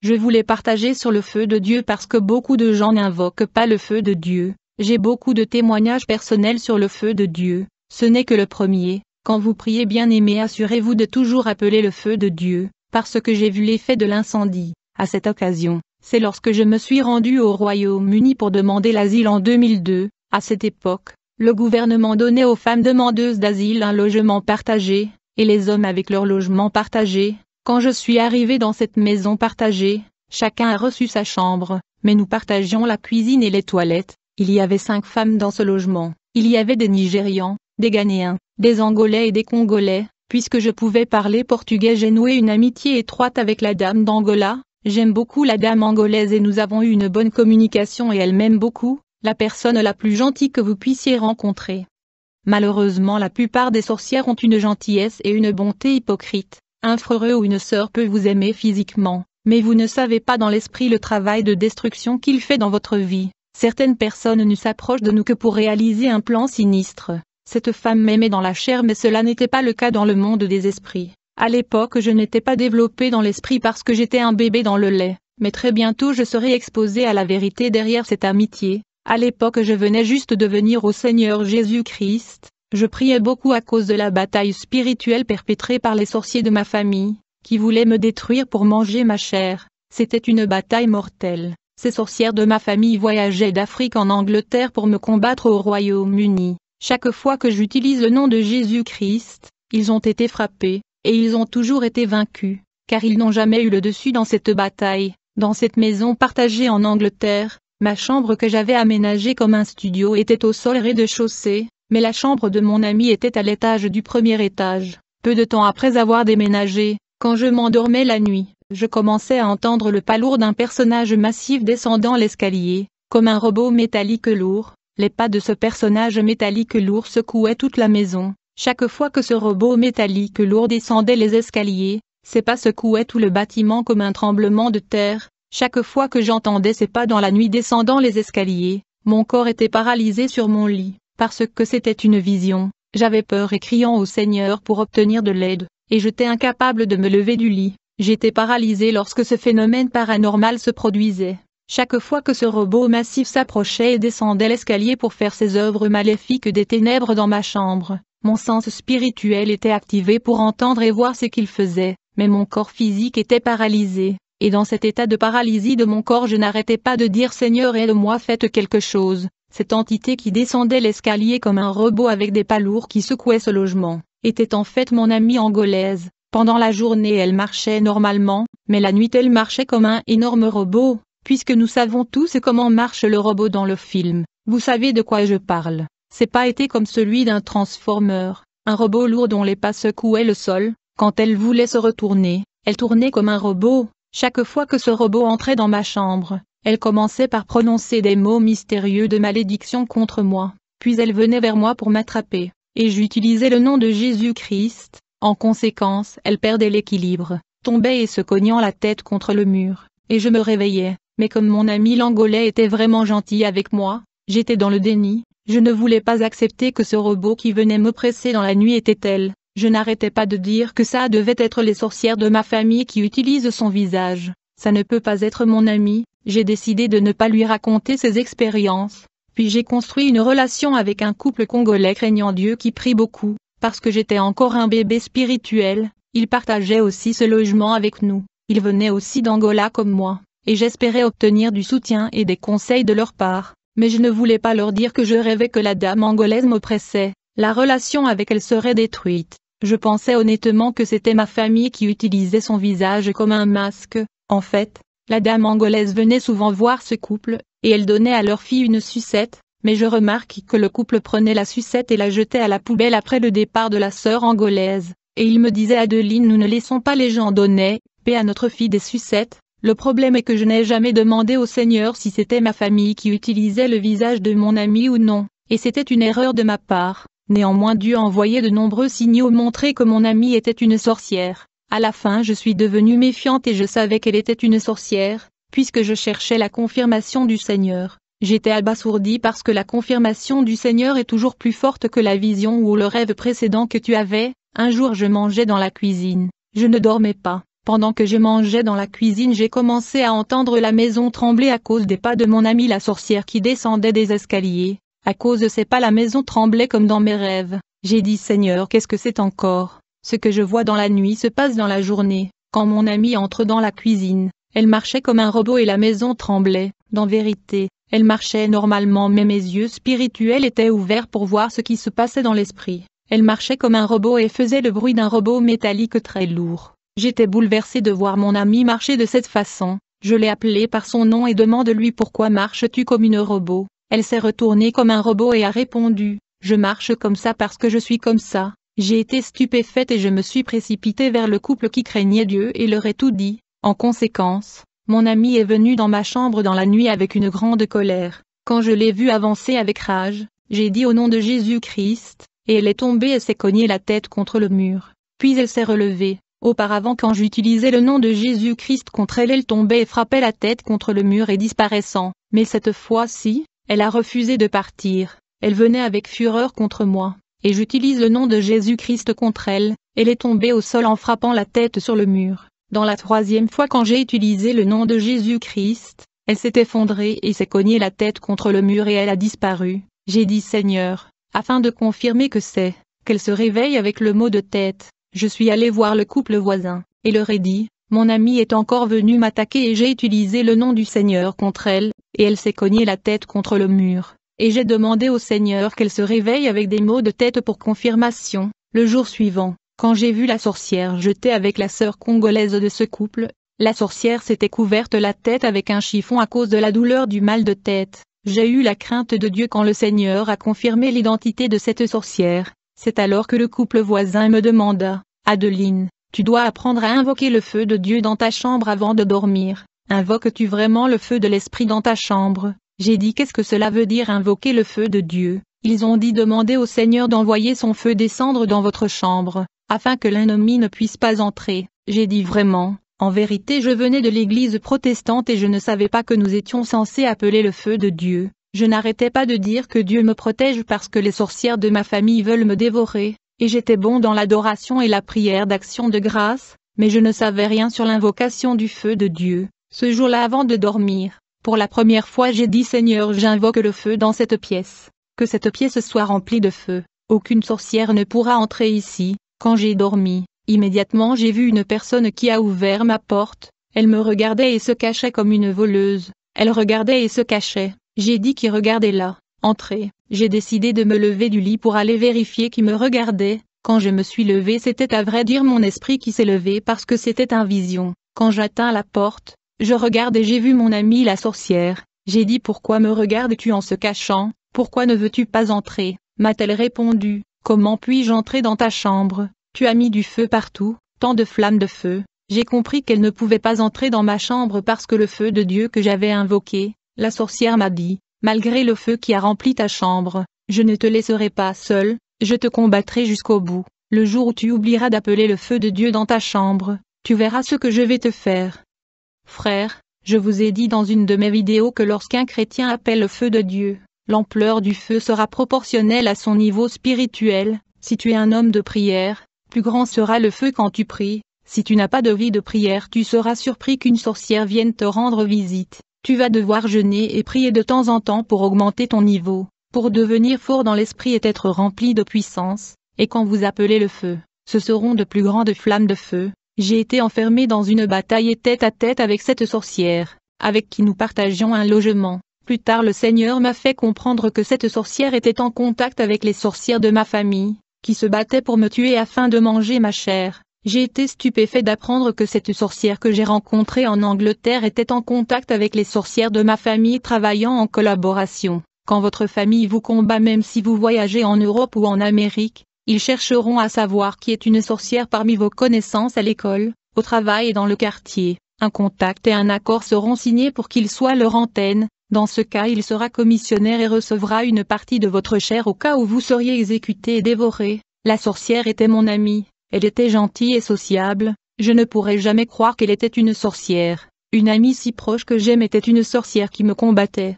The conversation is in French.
Je voulais partager sur le feu de Dieu parce que beaucoup de gens n'invoquent pas le feu de Dieu. J'ai beaucoup de témoignages personnels sur le feu de Dieu. Ce n'est que le premier. Quand vous priez bien-aimé, assurez-vous de toujours appeler le feu de Dieu, parce que j'ai vu l'effet de l'incendie. À cette occasion, c'est lorsque je me suis rendu au Royaume-Uni pour demander l'asile en 2002. À cette époque, le gouvernement donnait aux femmes demandeuses d'asile un logement partagé, et les hommes avec leur logement partagé, quand je suis arrivé dans cette maison partagée, chacun a reçu sa chambre, mais nous partagions la cuisine et les toilettes, il y avait cinq femmes dans ce logement, il y avait des Nigérians, des Ghanéens, des Angolais et des Congolais, puisque je pouvais parler portugais j'ai noué une amitié étroite avec la dame d'Angola, j'aime beaucoup la dame angolaise et nous avons eu une bonne communication et elle m'aime beaucoup, la personne la plus gentille que vous puissiez rencontrer. Malheureusement la plupart des sorcières ont une gentillesse et une bonté hypocrite, un frère ou une sœur peut vous aimer physiquement, mais vous ne savez pas dans l'esprit le travail de destruction qu'il fait dans votre vie. Certaines personnes ne s'approchent de nous que pour réaliser un plan sinistre. Cette femme m'aimait dans la chair mais cela n'était pas le cas dans le monde des esprits. À l'époque je n'étais pas développé dans l'esprit parce que j'étais un bébé dans le lait, mais très bientôt je serai exposé à la vérité derrière cette amitié. À l'époque je venais juste de venir au Seigneur Jésus-Christ, je priais beaucoup à cause de la bataille spirituelle perpétrée par les sorciers de ma famille, qui voulaient me détruire pour manger ma chair. C'était une bataille mortelle. Ces sorcières de ma famille voyageaient d'Afrique en Angleterre pour me combattre au Royaume-Uni. Chaque fois que j'utilise le nom de Jésus-Christ, ils ont été frappés, et ils ont toujours été vaincus, car ils n'ont jamais eu le dessus dans cette bataille, dans cette maison partagée en Angleterre. Ma chambre que j'avais aménagée comme un studio était au sol rez-de-chaussée, mais la chambre de mon ami était à l'étage du premier étage. Peu de temps après avoir déménagé, quand je m'endormais la nuit, je commençais à entendre le pas lourd d'un personnage massif descendant l'escalier, comme un robot métallique lourd. Les pas de ce personnage métallique lourd secouaient toute la maison. Chaque fois que ce robot métallique lourd descendait les escaliers, ses pas secouaient tout le bâtiment comme un tremblement de terre. Chaque fois que j'entendais ses pas dans la nuit descendant les escaliers, mon corps était paralysé sur mon lit parce que c'était une vision, j'avais peur et criant au Seigneur pour obtenir de l'aide, et j'étais incapable de me lever du lit, j'étais paralysé lorsque ce phénomène paranormal se produisait. Chaque fois que ce robot massif s'approchait et descendait l'escalier pour faire ses œuvres maléfiques des ténèbres dans ma chambre, mon sens spirituel était activé pour entendre et voir ce qu'il faisait, mais mon corps physique était paralysé, et dans cet état de paralysie de mon corps je n'arrêtais pas de dire Seigneur aide-moi faites quelque chose, cette entité qui descendait l'escalier comme un robot avec des pas lourds qui secouaient ce logement, était en fait mon amie angolaise. Pendant la journée elle marchait normalement, mais la nuit elle marchait comme un énorme robot, puisque nous savons tous comment marche le robot dans le film. Vous savez de quoi je parle. C'est pas été comme celui d'un transformeur, un robot lourd dont les pas secouaient le sol, quand elle voulait se retourner, elle tournait comme un robot, chaque fois que ce robot entrait dans ma chambre, elle commençait par prononcer des mots mystérieux de malédiction contre moi, puis elle venait vers moi pour m'attraper, et j'utilisais le nom de Jésus-Christ, en conséquence elle perdait l'équilibre, tombait et se cognant la tête contre le mur, et je me réveillais, mais comme mon ami l'angolais était vraiment gentil avec moi, j'étais dans le déni, je ne voulais pas accepter que ce robot qui venait me presser dans la nuit était elle, je n'arrêtais pas de dire que ça devait être les sorcières de ma famille qui utilisent son visage, ça ne peut pas être mon ami, j'ai décidé de ne pas lui raconter ses expériences, puis j'ai construit une relation avec un couple congolais craignant Dieu qui prie beaucoup, parce que j'étais encore un bébé spirituel, il partageait aussi ce logement avec nous, il venait aussi d'Angola comme moi, et j'espérais obtenir du soutien et des conseils de leur part, mais je ne voulais pas leur dire que je rêvais que la dame angolaise m'oppressait, la relation avec elle serait détruite. Je pensais honnêtement que c'était ma famille qui utilisait son visage comme un masque, en fait, la dame angolaise venait souvent voir ce couple, et elle donnait à leur fille une sucette, mais je remarque que le couple prenait la sucette et la jetait à la poubelle après le départ de la sœur angolaise, et il me disait Adeline nous ne laissons pas les gens donner, paix à notre fille des sucettes, le problème est que je n'ai jamais demandé au Seigneur si c'était ma famille qui utilisait le visage de mon ami ou non, et c'était une erreur de ma part. Néanmoins Dieu envoyait de nombreux signaux montrer que mon ami était une sorcière, à la fin je suis devenue méfiante et je savais qu'elle était une sorcière, puisque je cherchais la confirmation du Seigneur. J'étais abasourdie parce que la confirmation du Seigneur est toujours plus forte que la vision ou le rêve précédent que tu avais. Un jour je mangeais dans la cuisine. Je ne dormais pas. Pendant que je mangeais dans la cuisine j'ai commencé à entendre la maison trembler à cause des pas de mon amie la sorcière qui descendait des escaliers. À cause de ces pas la maison tremblait comme dans mes rêves. J'ai dit Seigneur qu'est-ce que c'est encore ce que je vois dans la nuit se passe dans la journée. Quand mon amie entre dans la cuisine, elle marchait comme un robot et la maison tremblait. Dans vérité, elle marchait normalement mais mes yeux spirituels étaient ouverts pour voir ce qui se passait dans l'esprit. Elle marchait comme un robot et faisait le bruit d'un robot métallique très lourd. J'étais bouleversé de voir mon amie marcher de cette façon. Je l'ai appelée par son nom et demande-lui pourquoi marches-tu comme une robot. Elle s'est retournée comme un robot et a répondu, je marche comme ça parce que je suis comme ça. J'ai été stupéfaite et je me suis précipitée vers le couple qui craignait Dieu et leur ai tout dit. En conséquence, mon ami est venu dans ma chambre dans la nuit avec une grande colère. Quand je l'ai vu avancer avec rage, j'ai dit au nom de Jésus-Christ, et elle est tombée et s'est cognée la tête contre le mur. Puis elle s'est relevée. Auparavant quand j'utilisais le nom de Jésus-Christ contre elle, elle tombait et frappait la tête contre le mur et disparaissant. Mais cette fois-ci, elle a refusé de partir. Elle venait avec fureur contre moi et j'utilise le nom de Jésus-Christ contre elle, elle est tombée au sol en frappant la tête sur le mur. Dans la troisième fois quand j'ai utilisé le nom de Jésus-Christ, elle s'est effondrée et s'est cognée la tête contre le mur et elle a disparu. J'ai dit Seigneur, afin de confirmer que c'est, qu'elle se réveille avec le mot de tête, je suis allé voir le couple voisin, et leur ai dit, mon ami est encore venu m'attaquer et j'ai utilisé le nom du Seigneur contre elle, et elle s'est cognée la tête contre le mur et j'ai demandé au Seigneur qu'elle se réveille avec des maux de tête pour confirmation. Le jour suivant, quand j'ai vu la sorcière jeter avec la sœur congolaise de ce couple, la sorcière s'était couverte la tête avec un chiffon à cause de la douleur du mal de tête. J'ai eu la crainte de Dieu quand le Seigneur a confirmé l'identité de cette sorcière. C'est alors que le couple voisin me demanda, Adeline, tu dois apprendre à invoquer le feu de Dieu dans ta chambre avant de dormir. Invoques-tu vraiment le feu de l'esprit dans ta chambre j'ai dit qu'est-ce que cela veut dire invoquer le feu de Dieu. Ils ont dit demander au Seigneur d'envoyer son feu descendre dans votre chambre, afin que l'ennemi ne puisse pas entrer. J'ai dit vraiment, en vérité je venais de l'église protestante et je ne savais pas que nous étions censés appeler le feu de Dieu. Je n'arrêtais pas de dire que Dieu me protège parce que les sorcières de ma famille veulent me dévorer, et j'étais bon dans l'adoration et la prière d'action de grâce, mais je ne savais rien sur l'invocation du feu de Dieu. Ce jour-là avant de dormir, pour la première fois j'ai dit Seigneur j'invoque le feu dans cette pièce, que cette pièce soit remplie de feu, aucune sorcière ne pourra entrer ici, quand j'ai dormi, immédiatement j'ai vu une personne qui a ouvert ma porte, elle me regardait et se cachait comme une voleuse, elle regardait et se cachait, j'ai dit qui regardait là, entrez, j'ai décidé de me lever du lit pour aller vérifier qui me regardait, quand je me suis levé c'était à vrai dire mon esprit qui s'est levé parce que c'était un vision, quand j'atteins la porte, je regarde et j'ai vu mon amie la sorcière. J'ai dit pourquoi me regardes-tu en se cachant, pourquoi ne veux-tu pas entrer m'a-t-elle répondu. Comment puis-je entrer dans ta chambre Tu as mis du feu partout, tant de flammes de feu. J'ai compris qu'elle ne pouvait pas entrer dans ma chambre parce que le feu de Dieu que j'avais invoqué, la sorcière m'a dit, malgré le feu qui a rempli ta chambre, je ne te laisserai pas seul, je te combattrai jusqu'au bout. Le jour où tu oublieras d'appeler le feu de Dieu dans ta chambre, tu verras ce que je vais te faire. Frère, je vous ai dit dans une de mes vidéos que lorsqu'un chrétien appelle le feu de Dieu, l'ampleur du feu sera proportionnelle à son niveau spirituel. Si tu es un homme de prière, plus grand sera le feu quand tu pries. Si tu n'as pas de vie de prière, tu seras surpris qu'une sorcière vienne te rendre visite. Tu vas devoir jeûner et prier de temps en temps pour augmenter ton niveau, pour devenir fort dans l'esprit et être rempli de puissance, et quand vous appelez le feu, ce seront de plus grandes flammes de feu, j'ai été enfermé dans une bataille tête à tête avec cette sorcière, avec qui nous partagions un logement. Plus tard le Seigneur m'a fait comprendre que cette sorcière était en contact avec les sorcières de ma famille, qui se battaient pour me tuer afin de manger ma chair. J'ai été stupéfait d'apprendre que cette sorcière que j'ai rencontrée en Angleterre était en contact avec les sorcières de ma famille travaillant en collaboration. Quand votre famille vous combat même si vous voyagez en Europe ou en Amérique, ils chercheront à savoir qui est une sorcière parmi vos connaissances à l'école, au travail et dans le quartier. Un contact et un accord seront signés pour qu'il soit leur antenne. Dans ce cas, il sera commissionnaire et recevra une partie de votre chair au cas où vous seriez exécuté et dévoré. La sorcière était mon amie. Elle était gentille et sociable. Je ne pourrais jamais croire qu'elle était une sorcière. Une amie si proche que j'aime était une sorcière qui me combattait.